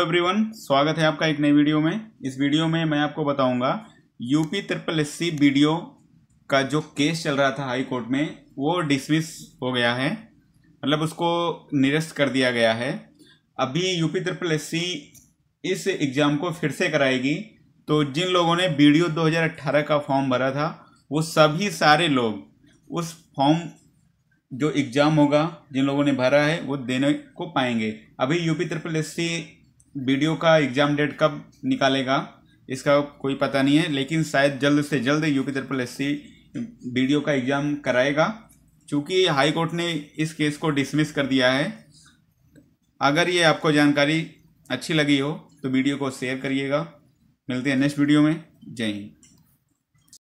everyone स्वागत है आपका एक नई वीडियो में इस वीडियो में मैं आपको बताऊंगा यूपी ट्रिपल एस सी का जो केस चल रहा था हाई कोर्ट में वो डिसमिस हो गया है मतलब उसको निरस्त कर दिया गया है अभी यूपी ट्रिपल एस सी इस एग्ज़ाम को फिर से कराएगी तो जिन लोगों ने बी 2018 का फॉर्म भरा था वो सभी सारे लोग उस फॉर्म जो एग्ज़ाम होगा जिन लोगों ने भरा है वो देने को पाएंगे अभी UP triple S C VDO का एग्ज़ाम डेट कब निकालेगा इसका कोई पता नहीं है लेकिन शायद जल्द से जल्द यूपी त्रिपल एस वीडियो का एग्ज़ाम कराएगा चूँकि हाई कोर्ट ने इस केस को डिसमिस कर दिया है अगर ये आपको जानकारी अच्छी लगी हो तो वीडियो को शेयर करिएगा मिलते हैं नेक्स्ट वीडियो में जय हिंद